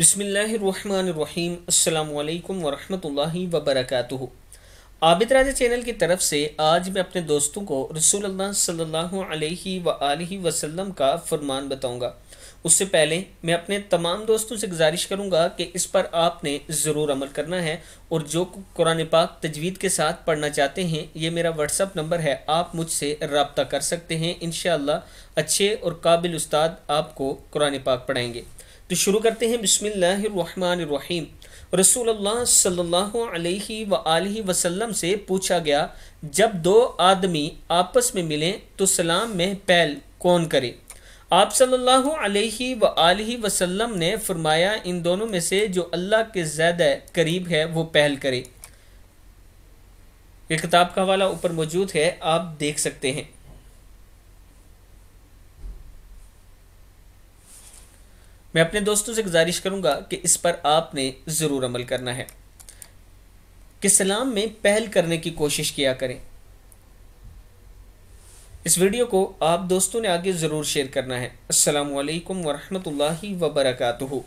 बसमीम् अल्लाम वरहमतुल्लाहि वबरकातुहु आबिद राजा चैनल की तरफ से आज मैं अपने दोस्तों को रसूल अल्लाह सल्लल्लाहु अलैहि व आलिहि वसल्लम का फरमान बताऊंगा उससे पहले मैं अपने तमाम दोस्तों से गुजारिश करूंगा कि इस पर आपने ज़रूर अमल करना है और जो कुरान पाक तजवीद के साथ पढ़ना चाहते हैं ये मेरा व्हाट्सअप नंबर है आप मुझसे रबता कर सकते हैं इन अच्छे और काबिल उस्ताद आपको कुरान पाक पढ़ाएँगे तो शुरू करते हैं बिसमीम रसूलुल्लाह सल्लल्लाहु अलैहि वसल्लम से पूछा गया जब दो आदमी आपस में मिलें तो सलाम में पहल कौन करे आप सल्लल्लाहु अलैहि वसल्लम ने फरमाया इन दोनों में से जो अल्लाह के ज़्यादा करीब है वो पहल करे ये किताब का हवाला ऊपर मौजूद है आप देख सकते हैं मैं अपने दोस्तों से गुजारिश करूँगा कि इस पर आपने ज़रूर अमल करना है कि सलाम में पहल करने की कोशिश किया करें इस वीडियो को आप दोस्तों ने आगे ज़रूर शेयर करना है असलकम वरहमल वबरकू